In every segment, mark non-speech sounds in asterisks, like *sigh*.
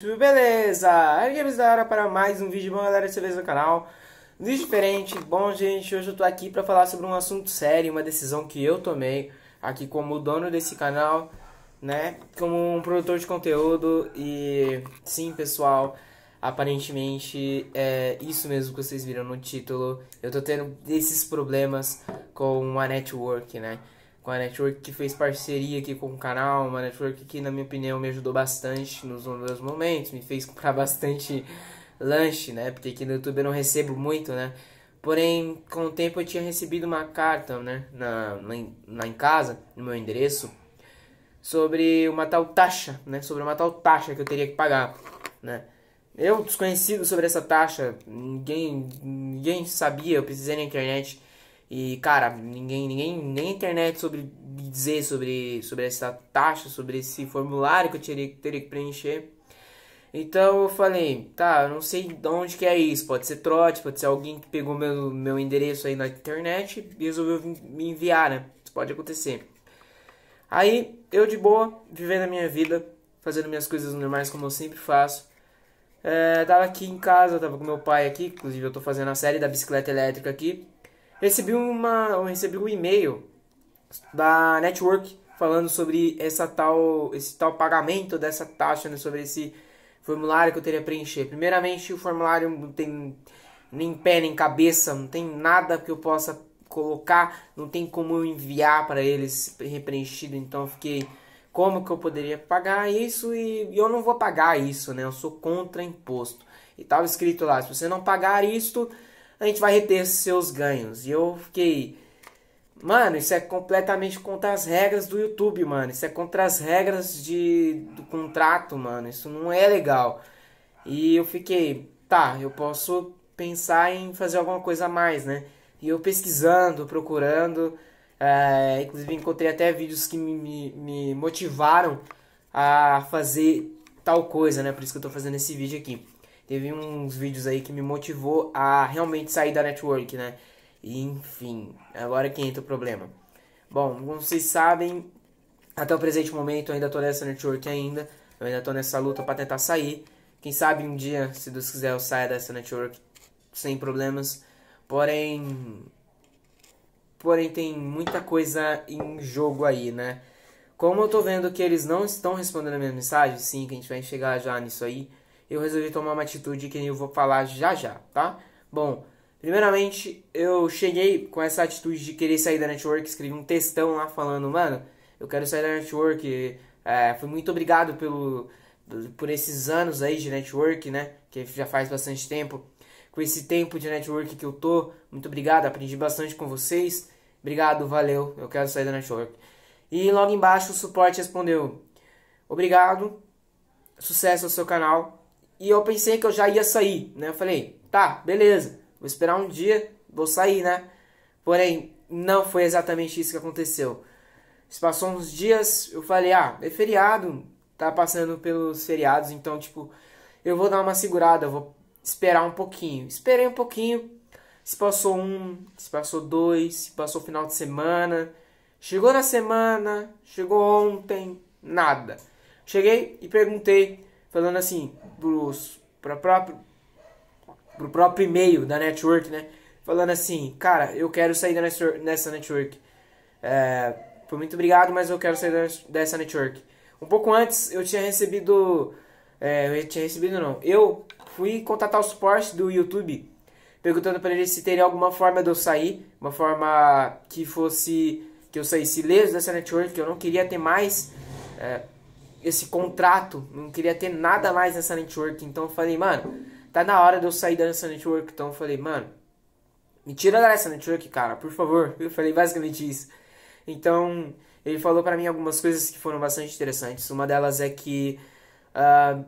Tudo beleza? Games da hora para mais um vídeo, bom galera, você vez no canal Vídeo diferente, bom gente, hoje eu tô aqui para falar sobre um assunto sério, uma decisão que eu tomei Aqui como dono desse canal, né, como um produtor de conteúdo E sim pessoal, aparentemente é isso mesmo que vocês viram no título Eu tô tendo esses problemas com a network, né com a network que fez parceria aqui com o canal, uma network que, na minha opinião, me ajudou bastante nos meus momentos, me fez *laughs* comprar bastante lanche, né? Porque aqui no YouTube eu não recebo muito, né? Porém, com o tempo eu tinha recebido uma carta, né? Na, na, na em casa, no meu endereço, sobre uma tal taxa, né? Sobre uma tal taxa que eu teria que pagar, né? Eu desconhecido sobre essa taxa, ninguém, ninguém sabia, eu precisei na internet e, cara, ninguém, ninguém, nem internet sobre dizer sobre, sobre essa taxa, sobre esse formulário que eu teria, teria que preencher. Então eu falei, tá, eu não sei de onde que é isso. Pode ser trote, pode ser alguém que pegou meu, meu endereço aí na internet e resolveu me enviar, né? Isso pode acontecer. Aí eu de boa, vivendo a minha vida, fazendo minhas coisas normais como eu sempre faço. É, tava aqui em casa, tava com meu pai aqui, inclusive eu tô fazendo a série da bicicleta elétrica aqui recebi, uma, recebi um e-mail da Network falando sobre essa tal, esse tal pagamento dessa taxa, né, sobre esse formulário que eu teria preencher. Primeiramente, o formulário não tem nem pé nem cabeça, não tem nada que eu possa colocar, não tem como eu enviar para eles preenchido, então fiquei como que eu poderia pagar isso e eu não vou pagar isso, né? Eu sou contra imposto. E estava escrito lá, se você não pagar isto, a gente vai reter seus ganhos. E eu fiquei. Mano, isso é completamente contra as regras do YouTube, mano. Isso é contra as regras de, do contrato, mano. Isso não é legal. E eu fiquei, tá, eu posso pensar em fazer alguma coisa a mais, né? E eu pesquisando, procurando. É, inclusive encontrei até vídeos que me, me, me motivaram a fazer tal coisa, né? Por isso que eu tô fazendo esse vídeo aqui teve uns vídeos aí que me motivou a realmente sair da network, né? E, enfim, agora é que entra o problema. Bom, como vocês sabem, até o presente momento eu ainda tô nessa network ainda. Eu ainda tô nessa luta para tentar sair. Quem sabe um dia, se Deus quiser, eu saia dessa network sem problemas. Porém, porém tem muita coisa em jogo aí, né? Como eu tô vendo que eles não estão respondendo a minhas mensagens, sim, que a gente vai chegar já nisso aí eu resolvi tomar uma atitude que eu vou falar já já, tá? Bom, primeiramente eu cheguei com essa atitude de querer sair da network, escrevi um textão lá falando, mano, eu quero sair da network, é, foi muito obrigado pelo por esses anos aí de network, né? Que já faz bastante tempo. Com esse tempo de network que eu tô, muito obrigado, aprendi bastante com vocês. Obrigado, valeu, eu quero sair da network. E logo embaixo o suporte respondeu: Obrigado, sucesso ao seu canal, e eu pensei que eu já ia sair, né? Eu falei, tá, beleza, vou esperar um dia, vou sair, né? Porém, não foi exatamente isso que aconteceu. Se passou uns dias, eu falei, ah, é feriado, tá passando pelos feriados, então, tipo, eu vou dar uma segurada, vou esperar um pouquinho. Esperei um pouquinho, se passou um, se passou dois, se passou final de semana. Chegou na semana, chegou ontem, nada. Cheguei e perguntei falando assim para o próprio, pro próprio e-mail da network, né? Falando assim, cara, eu quero sair dessa network. É, foi muito obrigado, mas eu quero sair dessa network. Um pouco antes eu tinha recebido. É, eu tinha recebido não. Eu fui contatar o suporte do YouTube, perguntando para eles se teria alguma forma de eu sair, uma forma que fosse que eu saísse leso dessa network, que eu não queria ter mais. É, esse contrato, não queria ter nada mais nessa network. Então eu falei, mano, tá na hora de eu sair dessa network. Então eu falei, mano, me tira dessa network, cara, por favor. *laughs* Eu falei basicamente isso. Então ele falou para mim algumas coisas que foram bastante interessantes. Uma delas é que uh,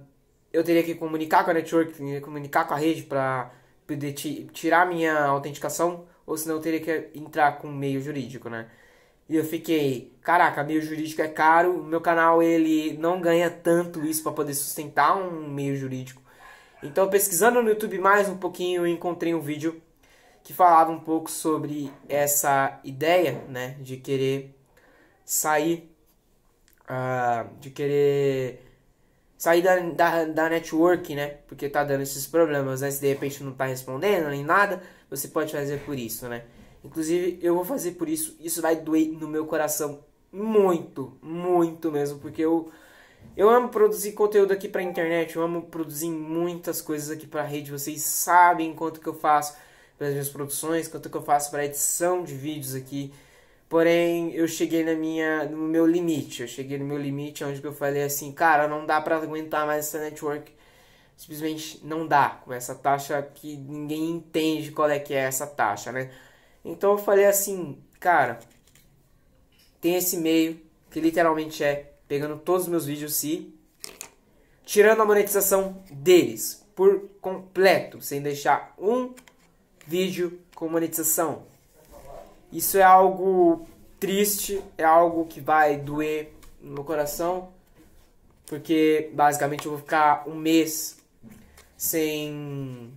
eu teria que comunicar com a network, comunicar com a rede para poder tirar minha autenticação, ou senão eu teria que entrar com um meio jurídico, né? E eu fiquei, caraca, meio jurídico é caro, meu canal ele não ganha tanto isso para poder sustentar um meio jurídico. Então, pesquisando no YouTube mais um pouquinho, eu encontrei um vídeo que falava um pouco sobre essa ideia, né, de querer sair, uh, de querer sair da, da, da network, né, porque tá dando esses problemas, né, se de repente não tá respondendo nem nada, você pode fazer por isso, né. Inclusive, eu vou fazer por isso. Isso vai doer no meu coração muito, muito mesmo, porque eu eu amo produzir conteúdo aqui pra internet, eu amo produzir muitas coisas aqui pra rede. Vocês sabem quanto que eu faço pelas minhas produções, quanto que eu faço para edição de vídeos aqui. Porém, eu cheguei na minha, no meu limite. Eu cheguei no meu limite onde eu falei assim, cara, não dá para aguentar mais essa network. Simplesmente não dá. Com essa taxa que ninguém entende qual é que é essa taxa, né? Então eu falei assim, cara, tem esse e-mail que literalmente é pegando todos os meus vídeos e tirando a monetização deles por completo, sem deixar um vídeo com monetização. Isso é algo triste, é algo que vai doer no meu coração, porque basicamente eu vou ficar um mês sem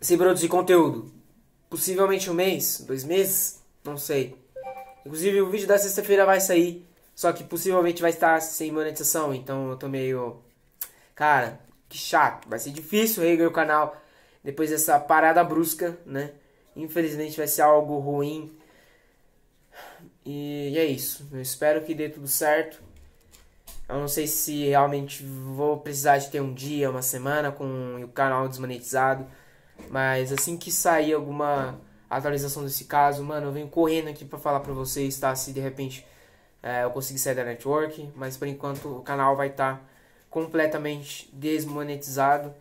sem produzir conteúdo. Possivelmente um mês, dois meses, não sei. Inclusive o vídeo da sexta-feira vai sair, só que possivelmente vai estar sem monetização, então eu tô meio... Cara, que chato, vai ser difícil reerguer o canal depois dessa parada brusca, né? Infelizmente vai ser algo ruim. E é isso, eu espero que dê tudo certo. Eu não sei se realmente vou precisar de ter um dia, uma semana com o canal desmonetizado. Mas assim que sair alguma atualização desse caso, mano, eu venho correndo aqui para falar pra vocês, tá? Se de repente é, eu conseguir sair da network, mas por enquanto o canal vai estar tá completamente desmonetizado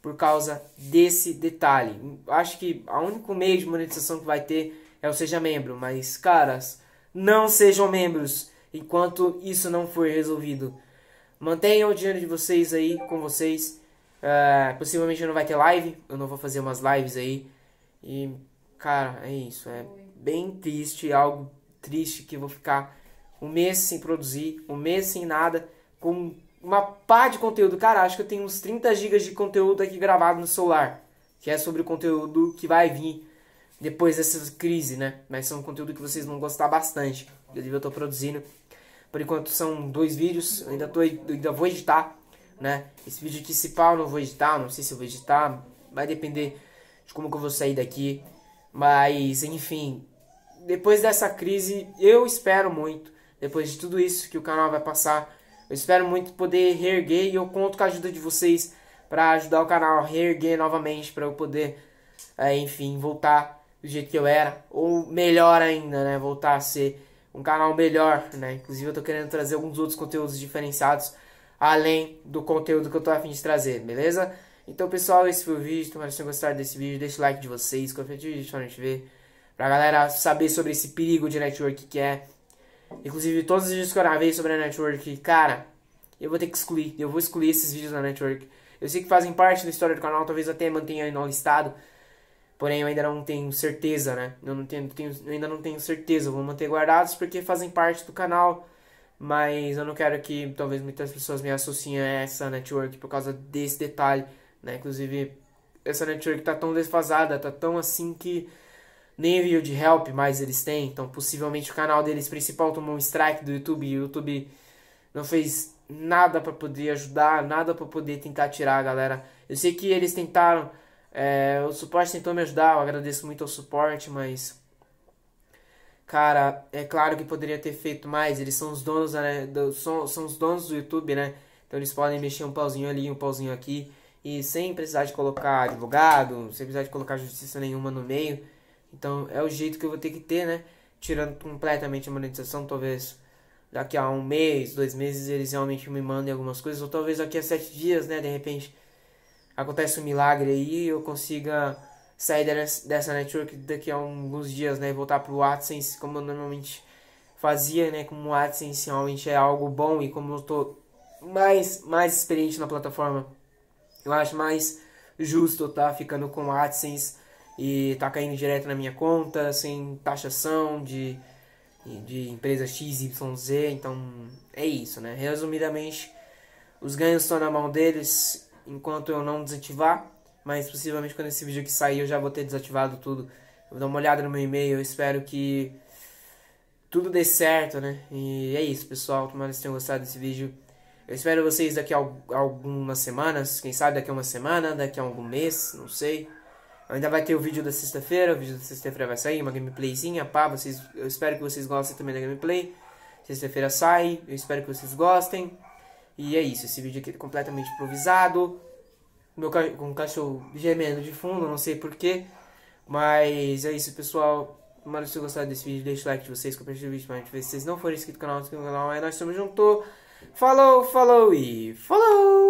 por causa desse detalhe. Acho que o único meio de monetização que vai ter é o Seja Membro, mas caras, não sejam membros enquanto isso não for resolvido. Mantenham o dinheiro de vocês aí com vocês Uh, possivelmente não vai ter live, eu não vou fazer umas lives aí. E, cara, é isso. É bem triste, algo triste que eu vou ficar um mês sem produzir, um mês sem nada, com uma pá de conteúdo. Cara, acho que eu tenho uns 30 gigas de conteúdo aqui gravado no celular, que é sobre o conteúdo que vai vir depois dessa crise, né? Mas são conteúdo que vocês vão gostar bastante. Eu estou produzindo. Por enquanto são dois vídeos, eu ainda, tô, ainda vou editar né? Esse vídeo aqui, se pau, não vou editar, não sei se eu vou editar, vai depender de como que eu vou sair daqui. Mas, enfim, depois dessa crise, eu espero muito, depois de tudo isso que o canal vai passar, eu espero muito poder reerguer e eu conto com a ajuda de vocês para ajudar o canal a reerguer novamente, para eu poder, é, enfim, voltar do jeito que eu era, ou melhor ainda, né, voltar a ser um canal melhor, né, inclusive eu tô querendo trazer alguns outros conteúdos diferenciados além do conteúdo que eu tô afim de trazer, beleza? Então, pessoal, esse foi o vídeo. Espero que vocês tenham gostado desse vídeo. Deixa o like de vocês, compartilha o vídeo pra gente ver. Pra galera saber sobre esse perigo de network que é. Inclusive, todos os vídeos que eu gravei sobre a network, cara, eu vou ter que excluir. Eu vou excluir esses vídeos da network. Eu sei que fazem parte da história do canal, talvez até mantenha não listado. Porém, eu ainda não tenho certeza, né? Eu não tenho, tenho eu ainda não tenho certeza. Eu vou manter guardados porque fazem parte do canal mas eu não quero que talvez muitas pessoas me associem a essa network por causa desse detalhe, né? Inclusive, essa network tá tão desfasada, tá tão assim que nem envio de help mais eles têm, então possivelmente o canal deles principal tomou um strike do YouTube e o YouTube não fez nada para poder ajudar, nada para poder tentar tirar a galera. Eu sei que eles tentaram, é, o suporte tentou me ajudar, eu agradeço muito ao suporte, mas Cara, é claro que poderia ter feito mais. Eles são os donos, né? Do, são, são os donos do YouTube, né? Então eles podem mexer um pauzinho ali, um pauzinho aqui. E sem precisar de colocar advogado, sem precisar de colocar justiça nenhuma no meio. Então é o jeito que eu vou ter que ter, né? Tirando completamente a monetização, talvez daqui a um mês, dois meses eles realmente me mandem algumas coisas. Ou talvez daqui a sete dias, né? De repente acontece um milagre aí e eu consiga sair dessa network daqui a alguns dias, né? Voltar pro AdSense, como eu normalmente fazia, né? Como o AdSense realmente é algo bom e como eu tô mais, mais experiente na plataforma, eu acho mais justo tá ficando com o AdSense e tá caindo direto na minha conta, sem taxação de, de empresa XYZ. Então é isso, né? Resumidamente, os ganhos estão na mão deles enquanto eu não desativar mas possivelmente quando esse vídeo aqui sair eu já vou ter desativado tudo. Eu vou dar uma olhada no meu e-mail, eu espero que tudo dê certo, né? E é isso, pessoal. Tomara que vocês tenham gostado desse vídeo. Eu espero vocês daqui a algumas semanas, quem sabe daqui a uma semana, daqui a algum mês, não sei. Ainda vai ter o vídeo da sexta-feira, o vídeo da sexta-feira vai sair, uma gameplayzinha, pá, vocês, eu espero que vocês gostem também da gameplay. Sexta-feira sai, eu espero que vocês gostem. E é isso, esse vídeo aqui é completamente improvisado meu com o cachorro gemendo de fundo, não sei porquê. Mas é isso, pessoal. Mano, se gostar desse vídeo, deixa o like de vocês, compartilha o vídeo gente ver Se vocês não forem inscritos no canal, inscreva no canal. Aí é nós estamos juntos. Falou, falou e falou!